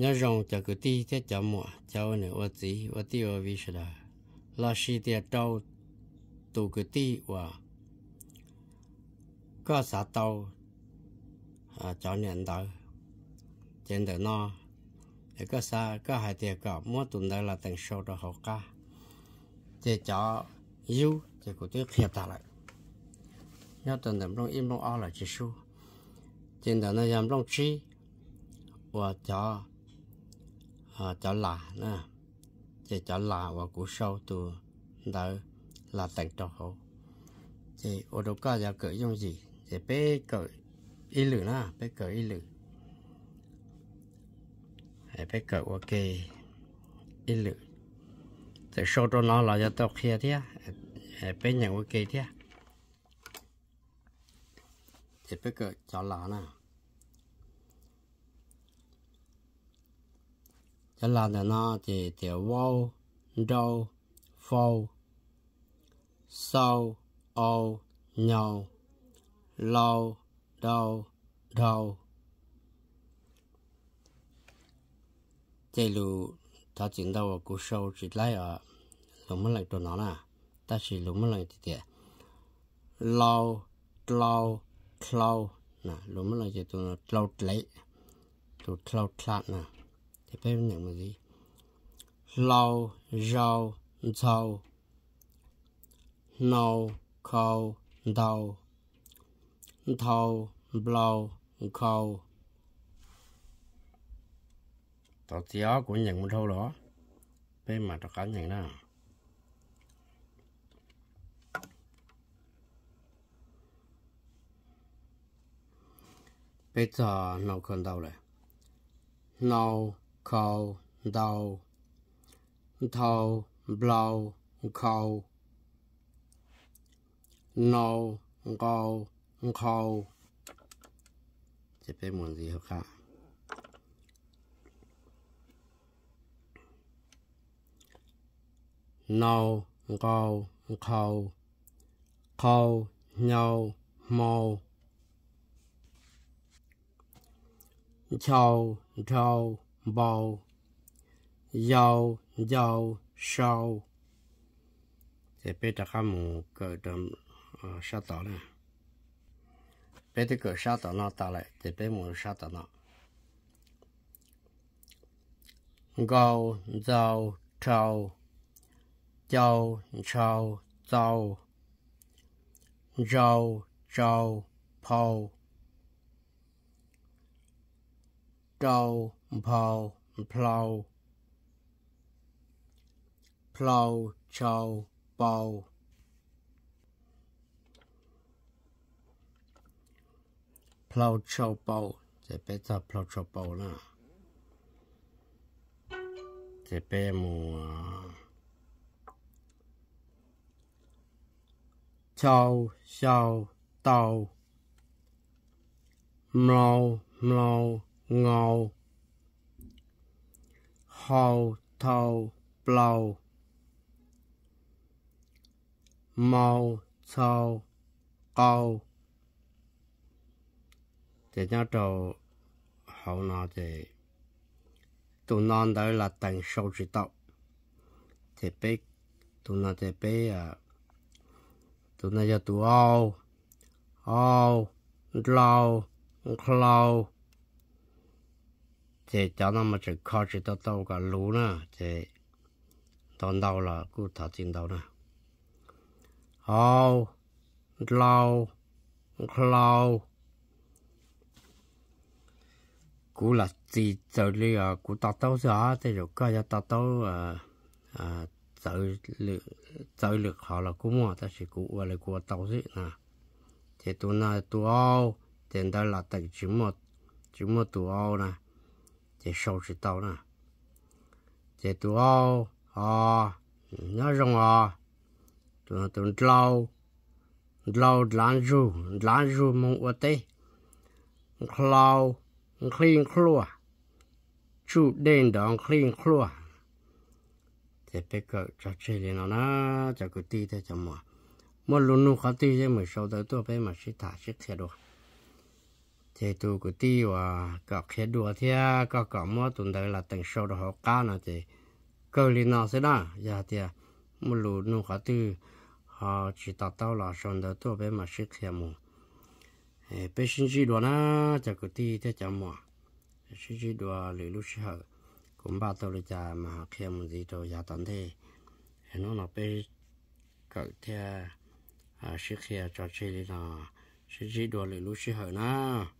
nhớ rong cho cái ti thế chậm mỏ cháu nữa ô tí ô tí ô vi sờ là si tiệt trâu tụ cái ti và có xã tàu à cháu nhận tới trên đời nó thì có xã có hai tiệt cả mỗi tuần đây là từng số cho học ca thì cháu yêu thì cứ tiếp hiệp ta lại nhớ tuần tầm trong im trong o là chỉ số trên đời nó làm trong chi và cháu à, là nè chỉ chả là và cũ sâu từ đó là thành cho họ chỉ ô đồ ca giờ cởi dùng gì chỉ bé cởi y lử nè bé cởi y lử hay bé cởi ok y lử thì sâu cho nó là cho tao kia thế hay bé nhận ok thế thì bé cởi chả là nè cho là là nó thì tiểu vô rô phô sâu ô nhầu lâu đâu đâu chạy lù ta chuyển đâu vào cú sâu chỉ lấy ở lùm mất lại đồ nó là ta chỉ lùm mất lại thì tiệt lâu lâu lâu nè lùm mất lại thì tụi lâu lấy tụi lâu chặt nè thì phải nhận là gì lâu rau dầu nâu khâu đầu thâu blow khâu tổ chéo của nhận một thâu đó bên mà tất cả nhận đó bây giờ nấu cơn đau này nấu khâu đầu thâu blow khâu nâu gâu khâu sẽ phải muốn gì không ạ nâu gâu khâu khâu nhau màu châu châu bầu dầu dầu sâu thì bây giờ các muốn cởi đầm sao tỏ nè bây giờ cởi sao tỏ nó ta lại thì bây muốn sao tỏ nó gầu dầu trâu dầu trâu dầu dầu trâu pâu trâu bò plow plow châu bò plow châu bò thì bé ta plow châu bò nè thì bé mù châu trâu tàu mlau mlau ngồ hồ thầu plầu màu sầu cầu thì nhau trầu hậu nọ thì tụ non đó là tầng sâu trí tộc thì bé tụ non thì bé à tụ non cho tụ ao ao lâu lâu 这家那么只考试到到个路呢，这到到了，顾他进到呢。好，老，老，古啦，自走哩啊，古达到啥？这就家要达到啊啊，走力走力好了，古么？但是古我来古到是呐，这多那多奥，等到啦，等什么什么多奥呢？chỉ sâu chỉ tàu nè chỉ tụ ô ô nhớ rong ô tụ tụ lâu lâu lan ru lan ru mong ô tê chú đen đón clean khua chỉ biết cỡ cho chơi lên nè cho cứ tí thế cho mà một lúc nu khó tí thế mới sâu phải mà sĩ thả sĩ thiệt được chế tu của ti và có khé đùa thế có có mua tuần đấy là từng sâu đó học cá nữa thì cơ lý nó sẽ đó giờ dạ thì một lũ nó khó tư họ chỉ tạo tao là xong đó tôi bé mà sức khé mù bé sinh chi đùa nó chả của ti thế chả mua sinh chi đùa lũ lúc sẽ hợp cũng ba tôi là mà họ khé mù gì rồi giờ tận thế nó là bé cỡ thế à sức khé cho chơi là sinh chỉ đùa lũ lúc sẽ hợp nó